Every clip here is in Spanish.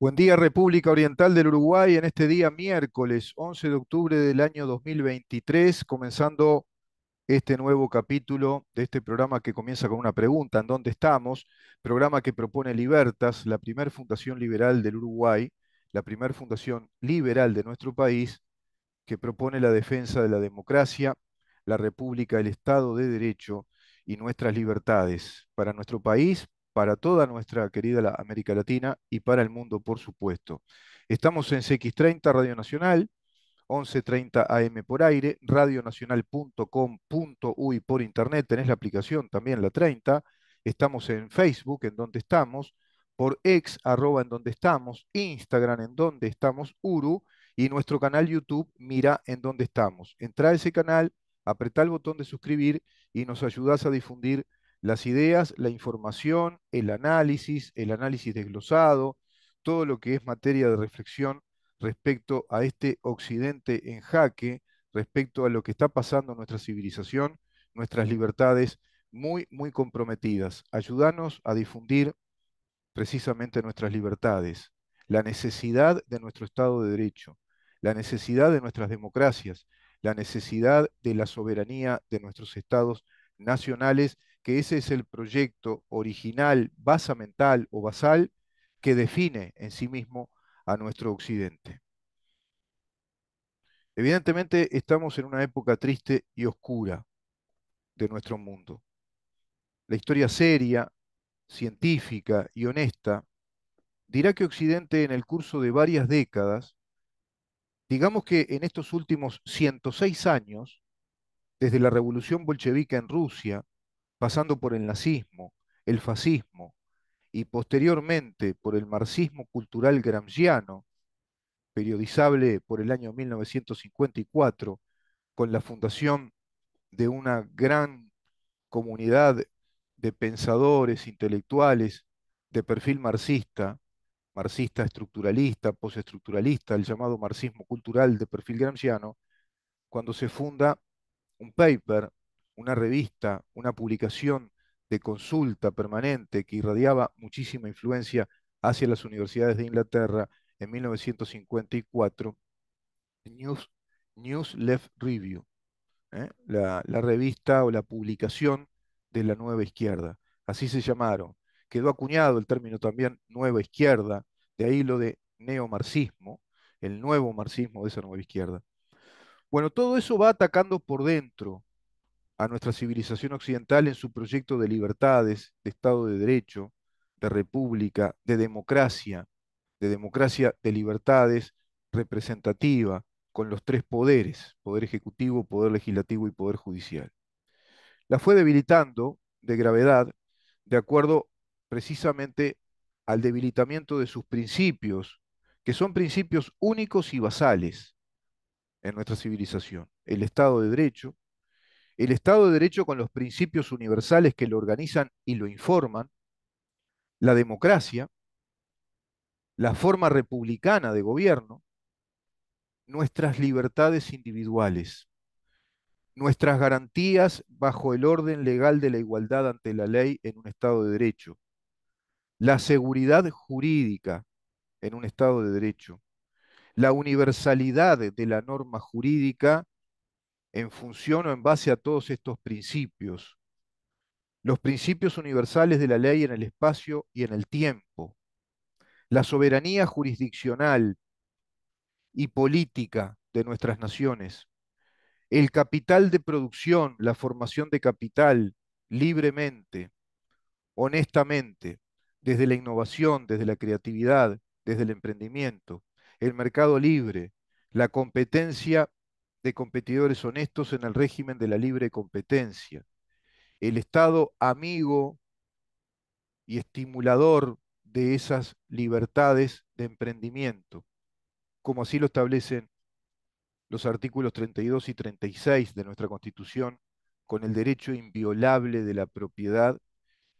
Buen día República Oriental del Uruguay, en este día miércoles 11 de octubre del año 2023, comenzando este nuevo capítulo de este programa que comienza con una pregunta, ¿en dónde estamos? Programa que propone Libertas, la primer fundación liberal del Uruguay, la primer fundación liberal de nuestro país, que propone la defensa de la democracia, la república, el Estado de Derecho y nuestras libertades para nuestro país, para toda nuestra querida América Latina y para el mundo, por supuesto. Estamos en CX30 Radio Nacional, 11.30 AM por aire, radionacional.com.uy por internet, tenés la aplicación también, la 30. Estamos en Facebook, en donde estamos, por ex, arroba en donde estamos, Instagram, en donde estamos, Uru, y nuestro canal YouTube, mira en donde estamos. Entra a ese canal, apretá el botón de suscribir y nos ayudás a difundir las ideas, la información, el análisis, el análisis desglosado, todo lo que es materia de reflexión respecto a este occidente en jaque, respecto a lo que está pasando en nuestra civilización, nuestras libertades muy, muy comprometidas. Ayúdanos a difundir precisamente nuestras libertades, la necesidad de nuestro Estado de Derecho, la necesidad de nuestras democracias, la necesidad de la soberanía de nuestros estados nacionales que ese es el proyecto original, basamental o basal que define en sí mismo a nuestro occidente. Evidentemente estamos en una época triste y oscura de nuestro mundo. La historia seria, científica y honesta dirá que Occidente en el curso de varias décadas, digamos que en estos últimos 106 años, desde la revolución bolchevique en Rusia pasando por el nazismo, el fascismo y posteriormente por el marxismo cultural gramsciano, periodizable por el año 1954, con la fundación de una gran comunidad de pensadores, intelectuales, de perfil marxista, marxista estructuralista, postestructuralista, el llamado marxismo cultural de perfil gramsciano, cuando se funda un paper una revista, una publicación de consulta permanente que irradiaba muchísima influencia hacia las universidades de Inglaterra en 1954, News, Left Review, ¿eh? la, la revista o la publicación de la nueva izquierda. Así se llamaron. Quedó acuñado el término también nueva izquierda, de ahí lo de neomarxismo, el nuevo marxismo de esa nueva izquierda. Bueno, todo eso va atacando por dentro a nuestra civilización occidental en su proyecto de libertades, de Estado de Derecho, de república, de democracia, de democracia de libertades representativa, con los tres poderes, poder ejecutivo, poder legislativo y poder judicial. La fue debilitando de gravedad de acuerdo precisamente al debilitamiento de sus principios, que son principios únicos y basales en nuestra civilización, el Estado de Derecho, el Estado de Derecho con los principios universales que lo organizan y lo informan, la democracia, la forma republicana de gobierno, nuestras libertades individuales, nuestras garantías bajo el orden legal de la igualdad ante la ley en un Estado de Derecho, la seguridad jurídica en un Estado de Derecho, la universalidad de la norma jurídica en función o en base a todos estos principios. Los principios universales de la ley en el espacio y en el tiempo. La soberanía jurisdiccional y política de nuestras naciones. El capital de producción, la formación de capital libremente, honestamente, desde la innovación, desde la creatividad, desde el emprendimiento, el mercado libre, la competencia de competidores honestos en el régimen de la libre competencia. El Estado amigo y estimulador de esas libertades de emprendimiento, como así lo establecen los artículos 32 y 36 de nuestra Constitución, con el derecho inviolable de la propiedad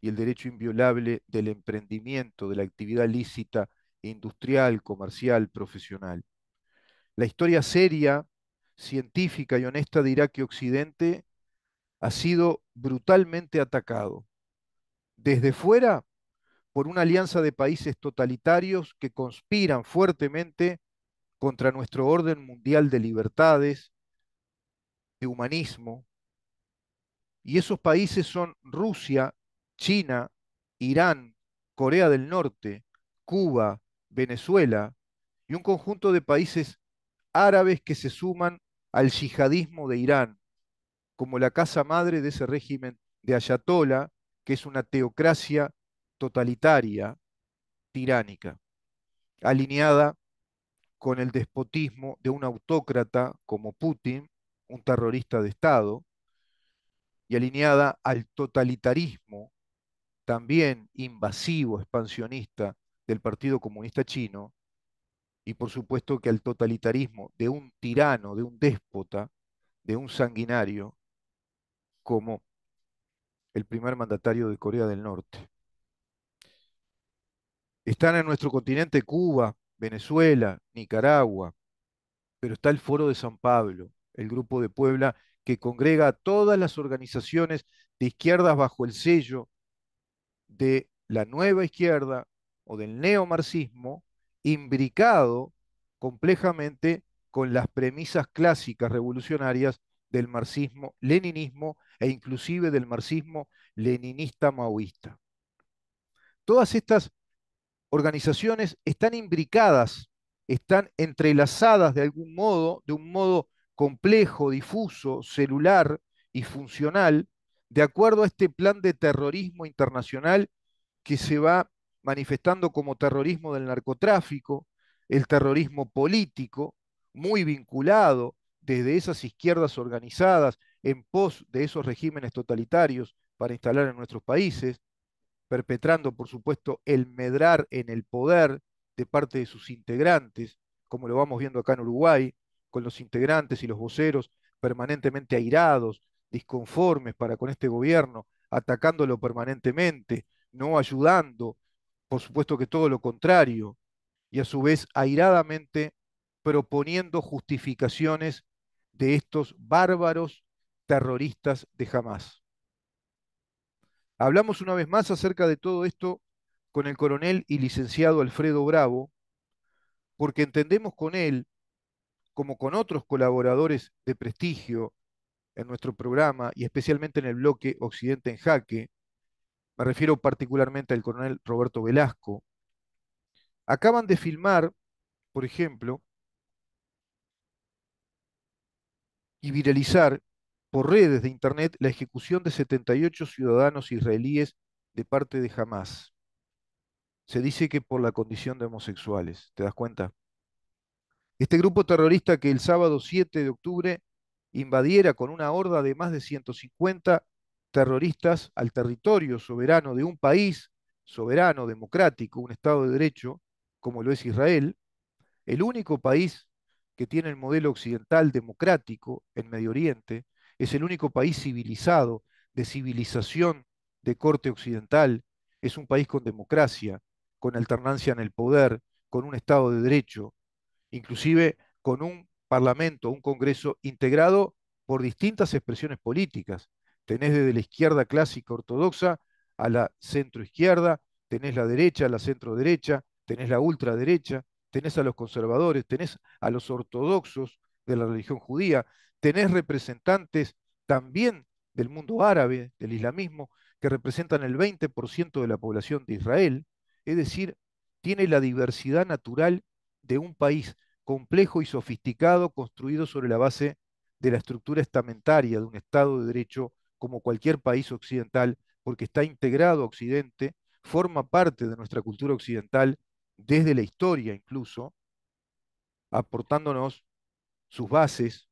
y el derecho inviolable del emprendimiento, de la actividad lícita, industrial, comercial, profesional. La historia seria científica y honesta Irak y Occidente ha sido brutalmente atacado. Desde fuera, por una alianza de países totalitarios que conspiran fuertemente contra nuestro orden mundial de libertades, de humanismo. Y esos países son Rusia, China, Irán, Corea del Norte, Cuba, Venezuela y un conjunto de países árabes que se suman al yihadismo de Irán como la casa madre de ese régimen de Ayatollah, que es una teocracia totalitaria, tiránica, alineada con el despotismo de un autócrata como Putin, un terrorista de Estado, y alineada al totalitarismo también invasivo, expansionista del Partido Comunista Chino, y por supuesto que al totalitarismo de un tirano, de un déspota, de un sanguinario, como el primer mandatario de Corea del Norte. Están en nuestro continente Cuba, Venezuela, Nicaragua, pero está el Foro de San Pablo, el Grupo de Puebla, que congrega a todas las organizaciones de izquierdas bajo el sello de la nueva izquierda o del neomarxismo, imbricado complejamente con las premisas clásicas revolucionarias del marxismo-leninismo e inclusive del marxismo-leninista-maoísta. Todas estas organizaciones están imbricadas, están entrelazadas de algún modo, de un modo complejo, difuso, celular y funcional, de acuerdo a este plan de terrorismo internacional que se va manifestando como terrorismo del narcotráfico, el terrorismo político, muy vinculado desde esas izquierdas organizadas en pos de esos regímenes totalitarios para instalar en nuestros países, perpetrando, por supuesto, el medrar en el poder de parte de sus integrantes, como lo vamos viendo acá en Uruguay, con los integrantes y los voceros permanentemente airados, disconformes para con este gobierno, atacándolo permanentemente, no ayudando por supuesto que todo lo contrario, y a su vez airadamente proponiendo justificaciones de estos bárbaros terroristas de jamás. Hablamos una vez más acerca de todo esto con el coronel y licenciado Alfredo Bravo, porque entendemos con él, como con otros colaboradores de prestigio en nuestro programa y especialmente en el bloque Occidente en Jaque, me refiero particularmente al coronel Roberto Velasco. Acaban de filmar, por ejemplo, y viralizar por redes de Internet la ejecución de 78 ciudadanos israelíes de parte de Hamas. Se dice que por la condición de homosexuales, ¿te das cuenta? Este grupo terrorista que el sábado 7 de octubre invadiera con una horda de más de 150 terroristas al territorio soberano de un país soberano, democrático, un Estado de Derecho, como lo es Israel, el único país que tiene el modelo occidental democrático en Medio Oriente, es el único país civilizado, de civilización de corte occidental, es un país con democracia, con alternancia en el poder, con un Estado de Derecho, inclusive con un Parlamento, un Congreso integrado por distintas expresiones políticas, Tenés desde la izquierda clásica ortodoxa a la centroizquierda, tenés la derecha a la centroderecha, tenés la ultraderecha, tenés a los conservadores, tenés a los ortodoxos de la religión judía, tenés representantes también del mundo árabe, del islamismo, que representan el 20% de la población de Israel, es decir, tiene la diversidad natural de un país complejo y sofisticado construido sobre la base de la estructura estamentaria de un Estado de Derecho como cualquier país occidental, porque está integrado a Occidente, forma parte de nuestra cultura occidental desde la historia incluso, aportándonos sus bases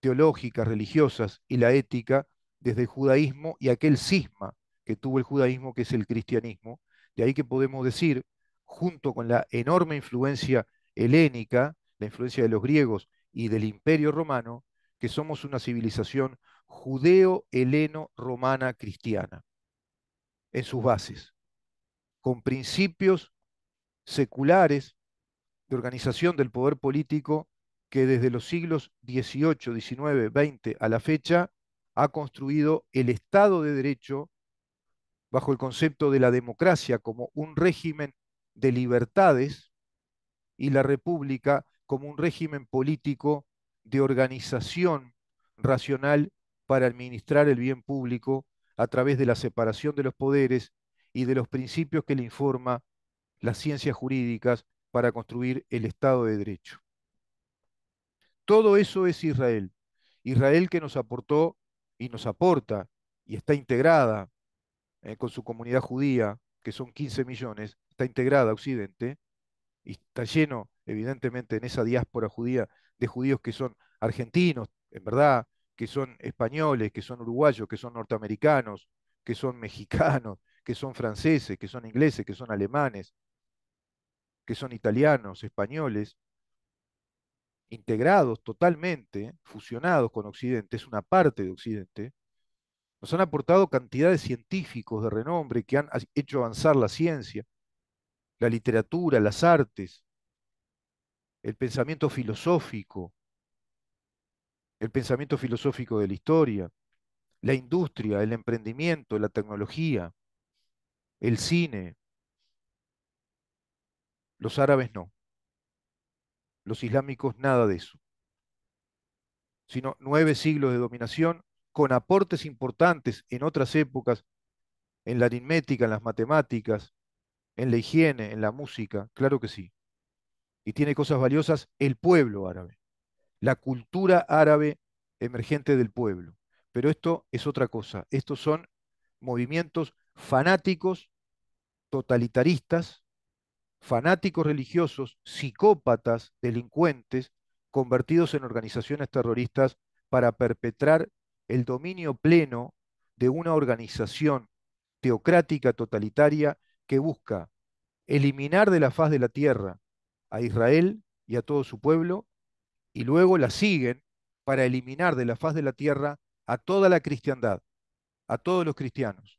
teológicas, religiosas y la ética desde el judaísmo y aquel cisma que tuvo el judaísmo, que es el cristianismo. De ahí que podemos decir, junto con la enorme influencia helénica, la influencia de los griegos y del imperio romano, que somos una civilización judeo-heleno-romana cristiana en sus bases, con principios seculares de organización del poder político que desde los siglos XVIII, XIX, XX a la fecha ha construido el Estado de Derecho bajo el concepto de la democracia como un régimen de libertades y la República como un régimen político de organización racional para administrar el bien público a través de la separación de los poderes y de los principios que le informa las ciencias jurídicas para construir el Estado de Derecho. Todo eso es Israel. Israel que nos aportó y nos aporta y está integrada eh, con su comunidad judía, que son 15 millones, está integrada a Occidente y está lleno, evidentemente, en esa diáspora judía de judíos que son argentinos, en verdad, que son españoles, que son uruguayos, que son norteamericanos, que son mexicanos, que son franceses, que son ingleses, que son alemanes, que son italianos, españoles, integrados totalmente, fusionados con Occidente, es una parte de Occidente, nos han aportado cantidades de científicos de renombre que han hecho avanzar la ciencia, la literatura, las artes, el pensamiento filosófico, el pensamiento filosófico de la historia, la industria, el emprendimiento, la tecnología, el cine. Los árabes no. Los islámicos nada de eso. Sino nueve siglos de dominación con aportes importantes en otras épocas, en la aritmética, en las matemáticas, en la higiene, en la música, claro que sí. Y tiene cosas valiosas el pueblo árabe la cultura árabe emergente del pueblo. Pero esto es otra cosa. Estos son movimientos fanáticos, totalitaristas, fanáticos religiosos, psicópatas, delincuentes, convertidos en organizaciones terroristas para perpetrar el dominio pleno de una organización teocrática totalitaria que busca eliminar de la faz de la tierra a Israel y a todo su pueblo y luego la siguen para eliminar de la faz de la tierra a toda la cristiandad, a todos los cristianos.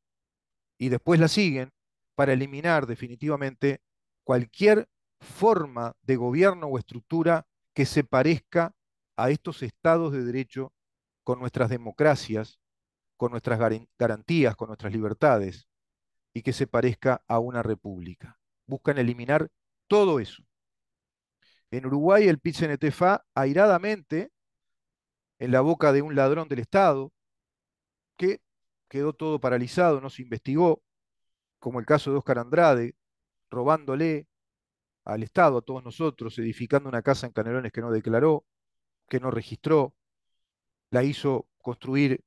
Y después la siguen para eliminar definitivamente cualquier forma de gobierno o estructura que se parezca a estos estados de derecho con nuestras democracias, con nuestras garantías, con nuestras libertades, y que se parezca a una república. Buscan eliminar todo eso. En Uruguay el pit airadamente en la boca de un ladrón del Estado, que quedó todo paralizado, no se investigó, como el caso de Óscar Andrade, robándole al Estado, a todos nosotros, edificando una casa en Canelones que no declaró, que no registró, la hizo construir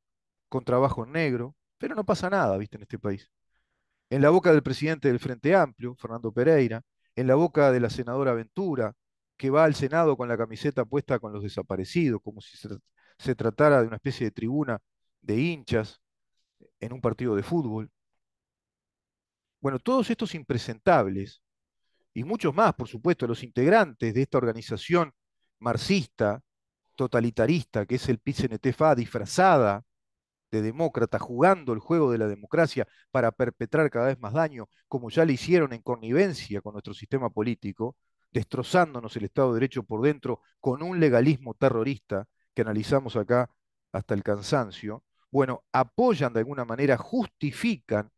con trabajo en negro, pero no pasa nada, viste, en este país. En la boca del presidente del Frente Amplio, Fernando Pereira, en la boca de la senadora Ventura, que va al Senado con la camiseta puesta con los desaparecidos, como si se, tratara de una especie de tribuna de hinchas en un partido de fútbol. Bueno, todos estos impresentables, y muchos más, por supuesto, los integrantes de esta organización marxista, totalitarista, que es el PCNTFA, disfrazada de demócrata, jugando el juego de la democracia para perpetrar cada vez más daño, como ya le hicieron en connivencia con nuestro sistema político, destrozándonos el Estado de Derecho por dentro con un legalismo terrorista que analizamos acá hasta el cansancio, bueno, apoyan de alguna manera, justifican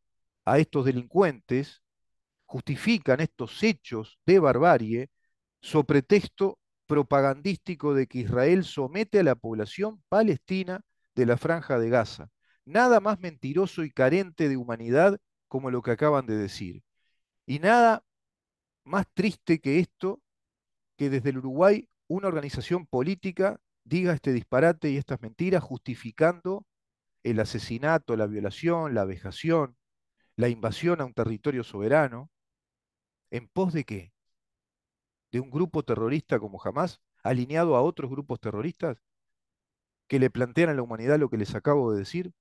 a estos delincuentes, justifican estos hechos de barbarie sobre pretexto propagandístico de que Israel somete a la población palestina de la franja de Gaza. Nada más mentiroso y carente de humanidad como lo que acaban de decir. Y nada más triste que esto que desde el Uruguay una organización política diga este disparate y estas mentiras justificando el asesinato, la violación, la vejación, la invasión a un territorio soberano, en pos de qué? De un grupo terrorista como jamás, alineado a otros grupos terroristas que le plantean a la humanidad lo que les acabo de decir.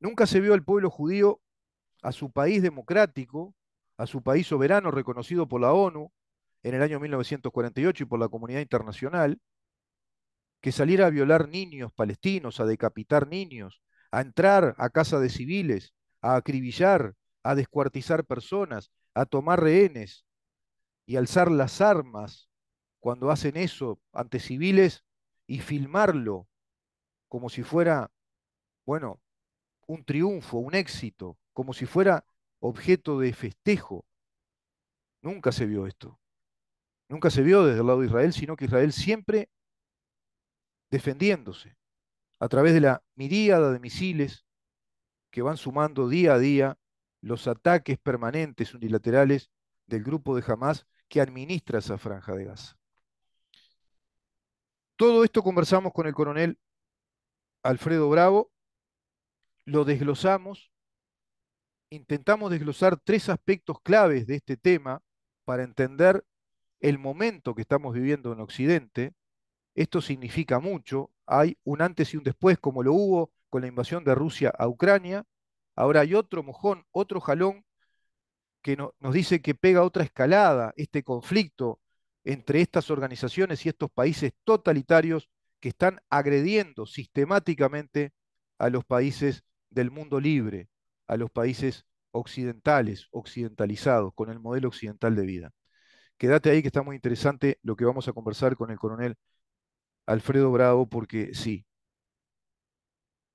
Nunca se vio al pueblo judío, a su país democrático, a su país soberano reconocido por la ONU en el año 1948 y por la comunidad internacional, que saliera a violar niños palestinos, a decapitar niños, a entrar a casa de civiles, a acribillar, a descuartizar personas, a tomar rehenes y alzar las armas cuando hacen eso ante civiles y filmarlo como si fuera, bueno, un triunfo, un éxito, como si fuera objeto de festejo. Nunca se vio esto. Nunca se vio desde el lado de Israel, sino que Israel siempre defendiéndose a través de la miríada de misiles que van sumando día a día los ataques permanentes unilaterales del grupo de Hamas que administra esa franja de Gaza. Todo esto conversamos con el coronel Alfredo Bravo, lo desglosamos intentamos desglosar tres aspectos claves de este tema para entender el momento que estamos viviendo en Occidente. Esto significa mucho. Hay un antes y un después, como lo hubo con la invasión de Rusia a Ucrania. Ahora hay otro mojón, otro jalón que nos dice que pega otra escalada este conflicto entre estas organizaciones y estos países totalitarios que están agrediendo sistemáticamente a los países del mundo libre a los países occidentales, occidentalizados, con el modelo occidental de vida. Quédate ahí que está muy interesante lo que vamos a conversar con el coronel Alfredo Bravo, porque sí,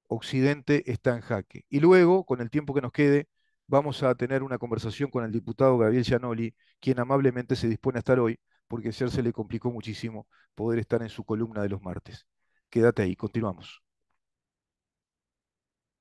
Occidente está en jaque. Y luego, con el tiempo que nos quede, vamos a tener una conversación con el diputado Gabriel Gianoli, quien amablemente se dispone a estar hoy, porque ayer se le complicó muchísimo poder estar en su columna de los martes. Quédate ahí, continuamos.